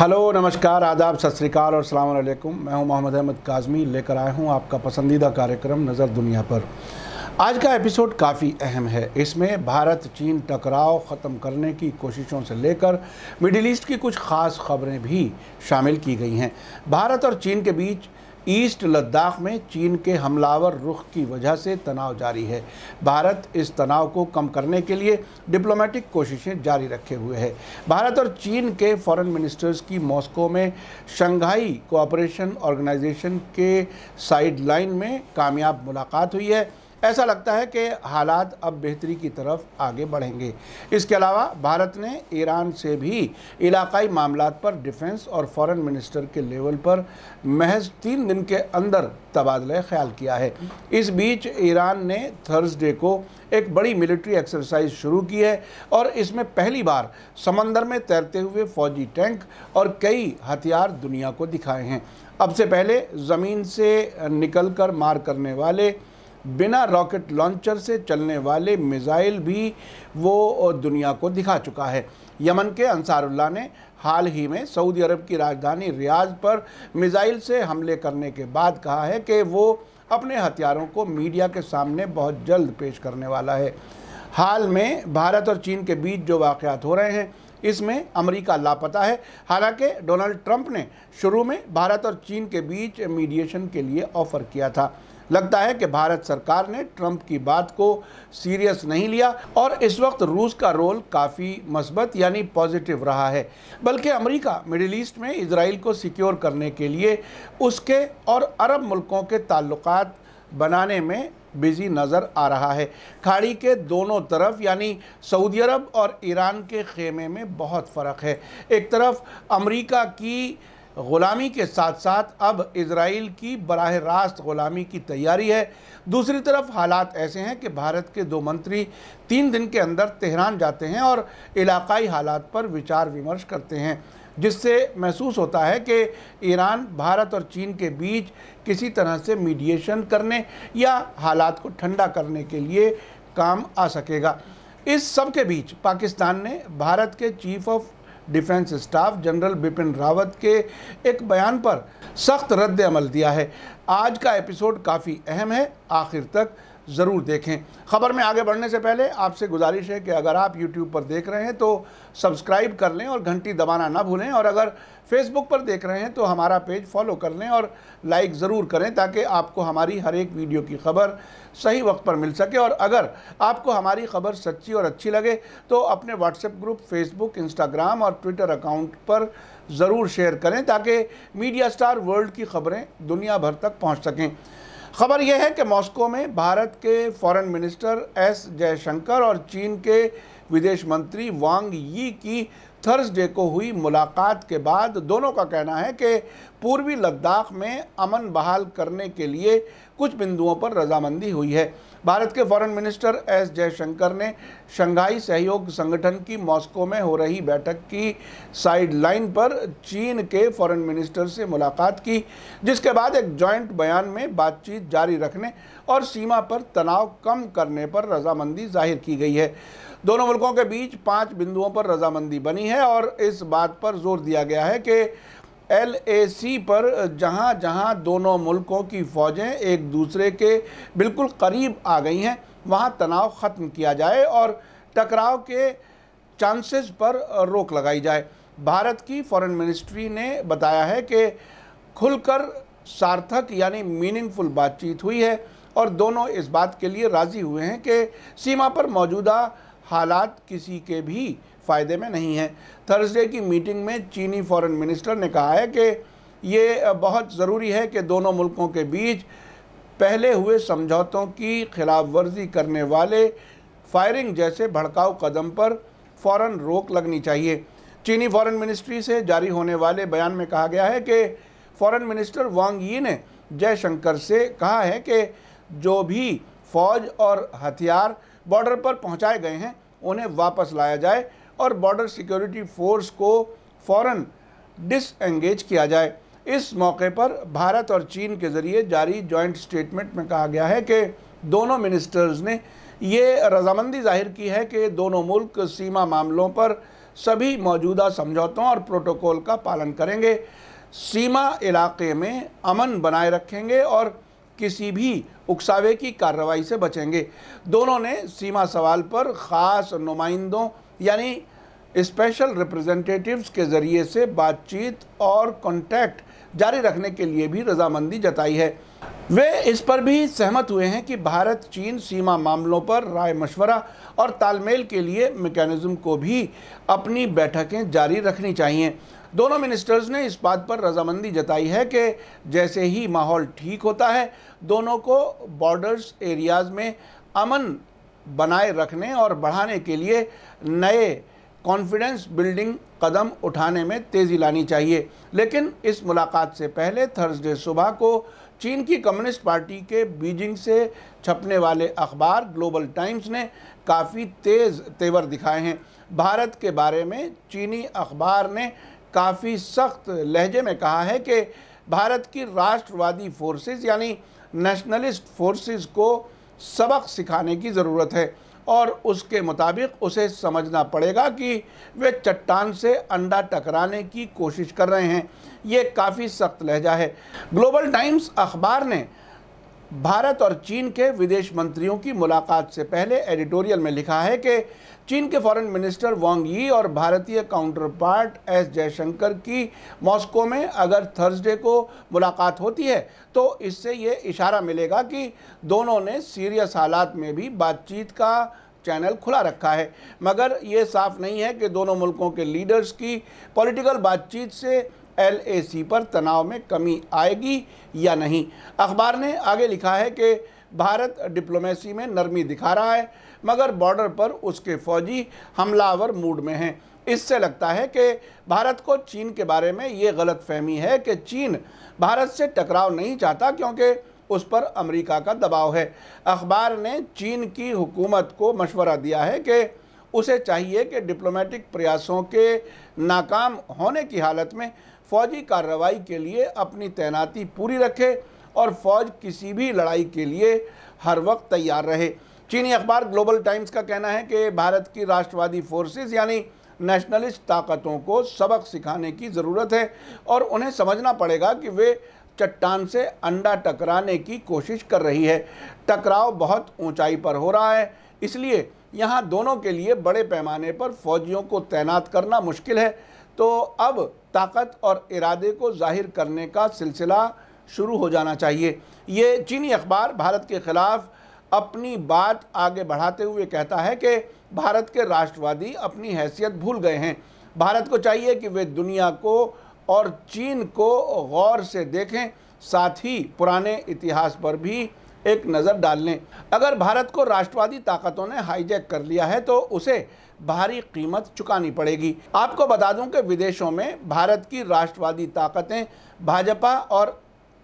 Hello नमस्कार आदाब सत श्रीकाल और अलैकुम मैं हूं मोहम्मद अहमद काजमी लेकर आया हूं आपका पसंदीदा कार्यक्रम नज़र दुनिया पर आज का एपिसोड काफ़ी अहम है इसमें भारत चीन टकराव ख़त्म करने की कोशिशों से लेकर मिडिल ईस्ट की कुछ ख़ास खबरें भी शामिल की गई हैं भारत और चीन के बीच ईस्ट लद्दाख में चीन के हमलावर रुख की वजह से तनाव जारी है भारत इस तनाव को कम करने के लिए डिप्लोमेटिक कोशिशें जारी रखे हुए है भारत और चीन के फॉरेन मिनिस्टर्स की मॉस्को में शंघाई कोऑपरेशन ऑर्गेनाइजेशन के साइडलाइन में कामयाब मुलाकात हुई है ऐसा लगता है कि हालात अब बेहतरी की तरफ आगे बढ़ेंगे इसके अलावा भारत ने ईरान से भी इलाकाई मामला पर डिफेंस और फॉरेन मिनिस्टर के लेवल पर महज तीन दिन के अंदर तबादला ख्याल किया है इस बीच ईरान ने थर्सडे को एक बड़ी मिलिट्री एक्सरसाइज शुरू की है और इसमें पहली बार समंदर में तैरते हुए फौजी टैंक और कई हथियार दुनिया को दिखाए हैं अब से पहले ज़मीन से निकलकर मार करने वाले बिना रॉकेट लॉन्चर से चलने वाले मिज़ाइल भी वो दुनिया को दिखा चुका है यमन के अंसारुल्ला ने हाल ही में सऊदी अरब की राजधानी रियाज पर मिज़ाइल से हमले करने के बाद कहा है कि वो अपने हथियारों को मीडिया के सामने बहुत जल्द पेश करने वाला है हाल में भारत और चीन के बीच जो वाक़ात हो रहे हैं इसमें अमेरिका लापता है हालांकि डोनाल्ड ट्रंप ने शुरू में भारत और चीन के बीच मीडिएशन के लिए ऑफ़र किया था लगता है कि भारत सरकार ने ट्रंप की बात को सीरियस नहीं लिया और इस वक्त रूस का रोल काफ़ी मस्बत यानी पॉजिटिव रहा है बल्कि अमेरिका मिडिल ईस्ट में इसराइल को सिक्योर करने के लिए उसके और अरब मुल्कों के ताल्लुक बनाने में बिजी नज़र आ रहा है खाड़ी के दोनों तरफ यानी सऊदी अरब और ईरान के खेमे में बहुत फ़र्क है एक तरफ अमरीका की ग़ुलामी के साथ साथ अब इसराइल की बरह रास्त ग़ुलामी की तैयारी है दूसरी तरफ हालात ऐसे हैं कि भारत के दो मंत्री तीन दिन के अंदर तेहरान जाते हैं और इलाक़ाई हालात पर विचार विमर्श करते हैं जिससे महसूस होता है कि ईरान भारत और चीन के बीच किसी तरह से मीडिएशन करने या हालात को ठंडा करने के लिए काम आ सकेगा इस सब के बीच पाकिस्तान ने भारत के chief of defence staff general Bipin Rawat के एक बयान पर सख्त रद्द अमल दिया है आज का एपिसोड काफ़ी अहम है आखिर तक ज़रूर देखें ख़बर में आगे बढ़ने से पहले आपसे गुजारिश है कि अगर आप यूट्यूब पर देख रहे हैं तो सब्सक्राइब कर लें और घंटी दबाना ना भूलें और अगर फेसबुक पर देख रहे हैं तो हमारा पेज फॉलो कर लें और लाइक ज़रूर करें ताकि आपको हमारी हर एक वीडियो की खबर सही वक्त पर मिल सके और अगर आपको हमारी खबर सच्ची और अच्छी लगे तो अपने व्हाट्सएप ग्रुप फेसबुक इंस्टाग्राम और ट्विटर अकाउंट पर ज़रूर शेयर करें ताकि मीडिया स्टार वर्ल्ड की खबरें दुनिया भर तक पहुँच सकें खबर यह है कि मॉस्को में भारत के फॉरेन मिनिस्टर एस जयशंकर और चीन के विदेश मंत्री वांग यी की थर्सडे को हुई मुलाकात के बाद दोनों का कहना है कि पूर्वी लद्दाख में अमन बहाल करने के लिए कुछ बिंदुओं पर रजामंदी हुई है भारत के फॉरेन मिनिस्टर एस जयशंकर ने शंघाई सहयोग संगठन की मॉस्को में हो रही बैठक की साइडलाइन पर चीन के फॉरेन मिनिस्टर से मुलाकात की जिसके बाद एक जॉइंट बयान में बातचीत जारी रखने और सीमा पर तनाव कम करने पर रजामंदी जाहिर की गई है दोनों मुल्कों के बीच पांच बिंदुओं पर रजामंदी बनी है और इस बात पर जोर दिया गया है कि एल ए सी पर जहाँ जहाँ दोनों मुल्कों की फ़ौजें एक दूसरे के बिल्कुल करीब आ गई हैं वहाँ तनाव ख़त्म किया जाए और टकराव के चांसेस पर रोक लगाई जाए भारत की फॉरेन मिनिस्ट्री ने बताया है कि खुलकर सार्थक यानी मीनिंगफुल बातचीत हुई है और दोनों इस बात के लिए राज़ी हुए हैं कि सीमा पर मौजूदा हालात किसी के भी फ़ायदे में नहीं है थर्सडे की मीटिंग में चीनी फॉरेन मिनिस्टर ने कहा है कि ये बहुत ज़रूरी है कि दोनों मुल्कों के बीच पहले हुए समझौतों की खिलाफ वर्जी करने वाले फायरिंग जैसे भड़काऊ कदम पर फ़ौर रोक लगनी चाहिए चीनी फॉरेन मिनिस्ट्री से जारी होने वाले बयान में कहा गया है कि फॉरेन मिनिस्टर वांग यी ने जयशंकर से कहा है कि जो भी फौज और हथियार बॉर्डर पर पहुंचाए गए हैं उन्हें वापस लाया जाए और बॉर्डर सिक्योरिटी फोर्स को फौरन डिसंगेज किया जाए इस मौके पर भारत और चीन के ज़रिए जारी जॉइंट स्टेटमेंट में कहा गया है कि दोनों मिनिस्टर्स ने ये रजामंदी जाहिर की है कि दोनों मुल्क सीमा मामलों पर सभी मौजूदा समझौतों और प्रोटोकॉल का पालन करेंगे सीमा इलाके में अमन बनाए रखेंगे और किसी भी उकसावे की कार्रवाई से बचेंगे दोनों ने सीमा सवाल पर ख़ास नुमाइंदों यानी स्पेशल रिप्रेजेंटेटिव्स के ज़रिए से बातचीत और कॉन्टैक्ट जारी रखने के लिए भी रजामंदी जताई है वे इस पर भी सहमत हुए हैं कि भारत चीन सीमा मामलों पर राय मशवरा और तालमेल के लिए मेकैनिज़्म को भी अपनी बैठकें जारी रखनी चाहिए दोनों मिनिस्टर्स ने इस बात पर रजामंदी जताई है कि जैसे ही माहौल ठीक होता है दोनों को बॉर्डर्स एरियाज़ में अमन बनाए रखने और बढ़ाने के लिए नए कॉन्फिडेंस बिल्डिंग कदम उठाने में तेज़ी लानी चाहिए लेकिन इस मुलाकात से पहले थर्सडे सुबह को चीन की कम्युनिस्ट पार्टी के बीजिंग से छपने वाले अखबार ग्लोबल टाइम्स ने काफ़ी तेज़ तेवर दिखाए हैं भारत के बारे में चीनी अखबार ने काफ़ी सख्त लहजे में कहा है कि भारत की राष्ट्रवादी फोर्सेस यानी नेशनलिस्ट फोर्सेस को सबक सिखाने की ज़रूरत है और उसके मुताबिक उसे समझना पड़ेगा कि वे चट्टान से अंडा टकराने की कोशिश कर रहे हैं ये काफ़ी सख्त लहजा है ग्लोबल टाइम्स अखबार ने भारत और चीन के विदेश मंत्रियों की मुलाकात से पहले एडिटोरियल में लिखा है कि चीन के फॉरेन मिनिस्टर वांग यी और भारतीय काउंटर पार्ट एस जयशंकर की मॉस्को में अगर थर्सडे को मुलाकात होती है तो इससे ये इशारा मिलेगा कि दोनों ने सीरियस हालात में भी बातचीत का चैनल खुला रखा है मगर ये साफ नहीं है कि दोनों मुल्कों के लीडर्स की पॉलिटिकल बातचीत से एल ए सी पर तनाव में कमी आएगी या नहीं अखबार ने आगे लिखा है कि भारत डिप्लोमेसी में नरमी दिखा रहा है मगर बॉर्डर पर उसके फौजी हमलावर मूड में हैं इससे लगता है कि भारत को चीन के बारे में ये गलत फहमी है कि चीन भारत से टकराव नहीं चाहता क्योंकि उस पर अमेरिका का दबाव है अखबार ने चीन की हुकूमत को मशवरा दिया है कि उसे चाहिए कि डिप्लोमेटिक प्रयासों के नाकाम होने की हालत में फौजी कार्रवाई के लिए अपनी तैनाती पूरी रखे और फौज किसी भी लड़ाई के लिए हर वक्त तैयार रहे चीनी अखबार ग्लोबल टाइम्स का कहना है कि भारत की राष्ट्रवादी फोर्सेस यानी नेशनलिस्ट ताकतों को सबक सिखाने की ज़रूरत है और उन्हें समझना पड़ेगा कि वे चट्टान से अंडा टकराने की कोशिश कर रही है टकराव बहुत ऊंचाई पर हो रहा है इसलिए यहाँ दोनों के लिए बड़े पैमाने पर फौजियों को तैनात करना मुश्किल है तो अब ताकत और इरादे को जाहिर करने का सिलसिला शुरू हो जाना चाहिए ये चीनी अखबार भारत के ख़िलाफ़ अपनी बात आगे बढ़ाते हुए कहता है कि भारत के राष्ट्रवादी अपनी हैसियत भूल गए हैं भारत को चाहिए कि वे दुनिया को और चीन को गौर से देखें साथ ही पुराने इतिहास पर भी एक नज़र डाल लें अगर भारत को राष्ट्रवादी ताकतों ने हाईजैक कर लिया है तो उसे भारी कीमत चुकानी पड़ेगी आपको बता दूं कि विदेशों में भारत की राष्ट्रवादी ताकतें भाजपा और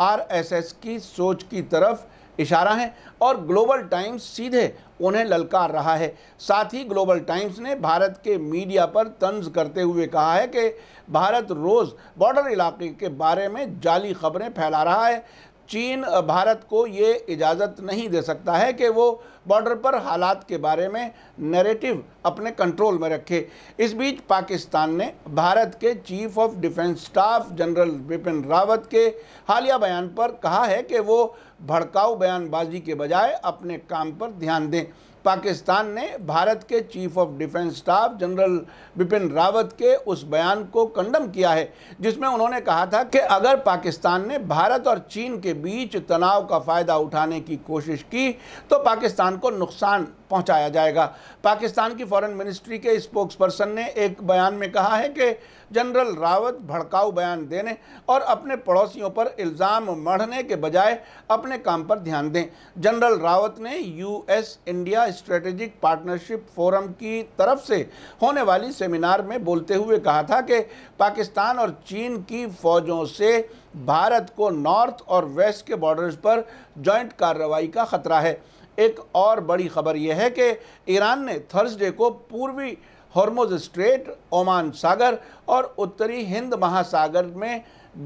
आरएसएस की सोच की तरफ इशारा है और ग्लोबल टाइम्स सीधे उन्हें ललकार रहा है साथ ही ग्लोबल टाइम्स ने भारत के मीडिया पर तंज करते हुए कहा है कि भारत रोज़ बॉर्डर इलाके के बारे में जाली खबरें फैला रहा है चीन भारत को ये इजाज़त नहीं दे सकता है कि वो बॉर्डर पर हालात के बारे में नैरेटिव अपने कंट्रोल में रखे इस बीच पाकिस्तान ने भारत के chief of defence staff general Bipin Rawat के हालिया बयान पर कहा है कि वो भड़काऊ बयानबाजी के बजाय अपने काम पर ध्यान दें पाकिस्तान ने भारत के chief of defence staff general Bipin Rawat के उस बयान को कंडम किया है जिसमें उन्होंने कहा था कि अगर पाकिस्तान ने भारत और चीन के बीच तनाव का फ़ायदा उठाने की कोशिश की तो पाकिस्तान को नुकसान पहुंचाया जाएगा पाकिस्तान की फॉरेन मिनिस्ट्री के स्पोक्स पर्सन ने एक बयान में कहा है कि जनरल रावत भड़काऊ बयान देने और अपने पड़ोसियों पर इल्ज़ाम मढ़ने के बजाय अपने काम पर ध्यान दें जनरल रावत ने US India strategic partnership forum की तरफ से होने वाली सेमिनार में बोलते हुए कहा था कि पाकिस्तान और चीन की फ़ौजों से भारत को नॉर्थ और वेस्ट के बॉर्डर्स पर जॉइंट कार्रवाई का ख़तरा है एक और बड़ी खबर यह है कि ईरान ने थर्सडे को पूर्वी हॉर्मोज स्ट्रेट ओमान सागर और उत्तरी हिंद महासागर में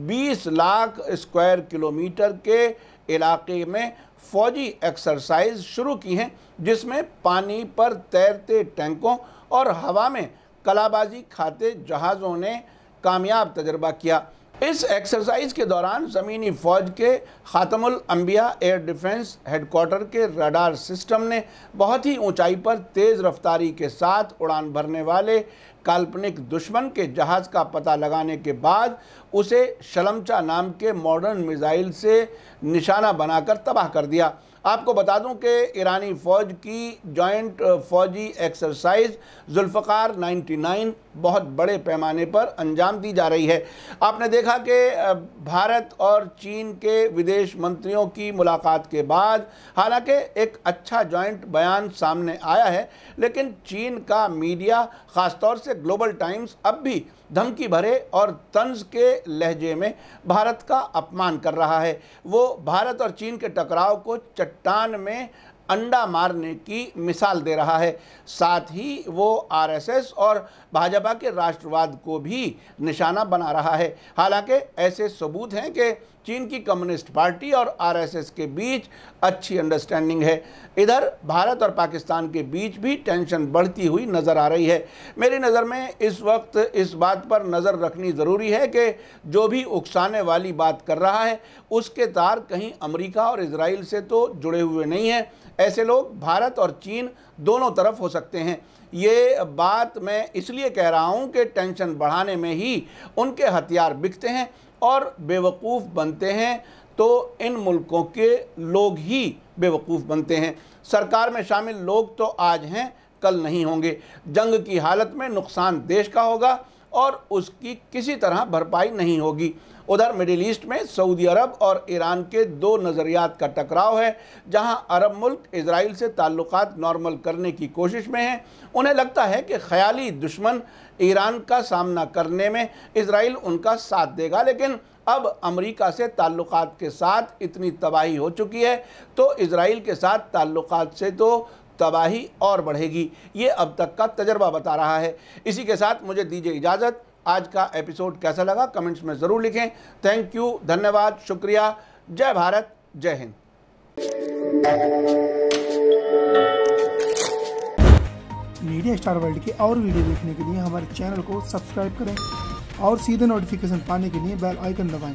20 लाख स्क्वायर किलोमीटर के इलाके में फौजी एक्सरसाइज शुरू की हैं जिसमें पानी पर तैरते टैंकों और हवा में कलाबाजी खाते जहाज़ों ने कामयाब तजर्बा किया इस एक्सरसाइज के दौरान ज़मीनी फ़ौज के ख़ातमुल अंबिया एयर डिफेंस हेडकोार्टर के रडार सिस्टम ने बहुत ही ऊंचाई पर तेज़ रफ्तारी के साथ उड़ान भरने वाले काल्पनिक दुश्मन के जहाज़ का पता लगाने के बाद उसे शलमचा नाम के मॉडर्न मिज़ाइल से निशाना बनाकर तबाह कर दिया आपको बता दूं कि ईरानी फ़ौज की जॉइंट फ़ौजी एक्सरसाइज जुल्फ़ार 99 बहुत बड़े पैमाने पर अंजाम दी जा रही है आपने देखा कि भारत और चीन के विदेश मंत्रियों की मुलाकात के बाद हालांकि एक अच्छा जॉइंट बयान सामने आया है लेकिन चीन का मीडिया ख़ासतौर से ग्लोबल टाइम्स अब भी धमकी भरे और तंज के लहजे में भारत का अपमान कर रहा है वो भारत और चीन के टकराव को चट चट्टान में अंडा मारने की मिसाल दे रहा है साथ ही वो आरएसएस और भाजपा के राष्ट्रवाद को भी निशाना बना रहा है हालांकि ऐसे सबूत हैं कि चीन की कम्युनिस्ट पार्टी और आरएसएस के बीच अच्छी अंडरस्टैंडिंग है इधर भारत और पाकिस्तान के बीच भी टेंशन बढ़ती हुई नज़र आ रही है मेरी नज़र में इस वक्त इस बात पर नज़र रखनी ज़रूरी है कि जो भी उकसाने वाली बात कर रहा है उसके तार कहीं अमेरिका और इसराइल से तो जुड़े हुए नहीं हैं ऐसे लोग भारत और चीन दोनों तरफ हो सकते हैं ये बात मैं इसलिए कह रहा हूँ कि टेंशन बढ़ाने में ही उनके हथियार बिकते हैं और बेवकूफ़ बनते हैं तो इन मुल्कों के लोग ही बेवकूफ़ बनते हैं सरकार में शामिल लोग तो आज हैं कल नहीं होंगे जंग की हालत में नुकसान देश का होगा और उसकी किसी तरह भरपाई नहीं होगी उधर मिडिल ईस्ट में सऊदी अरब और ईरान के दो नज़रियात का टकराव है जहां अरब मुल्क इसराइल से ताल्लुक नॉर्मल करने की कोशिश में हैं उन्हें लगता है कि ख्याली दुश्मन ईरान का सामना करने में इसराइल उनका साथ देगा लेकिन अब अमेरिका से ताल्लुक के साथ इतनी तबाही हो चुकी है तो इसराइल के साथ ताल्लुक से तो तबाही और बढ़ेगी ये अब तक का तजर्बा बता रहा है इसी के साथ मुझे दीजिए इजाज़त आज का एपिसोड कैसा लगा कमेंट्स में ज़रूर लिखें थैंक यू धन्यवाद शुक्रिया जय भारत जय हिंद मीडिया स्टार वर्ल्ड के और वीडियो देखने के लिए हमारे चैनल को सब्सक्राइब करें और सीधे नोटिफिकेशन पाने के लिए बेल आइकन दबाएं।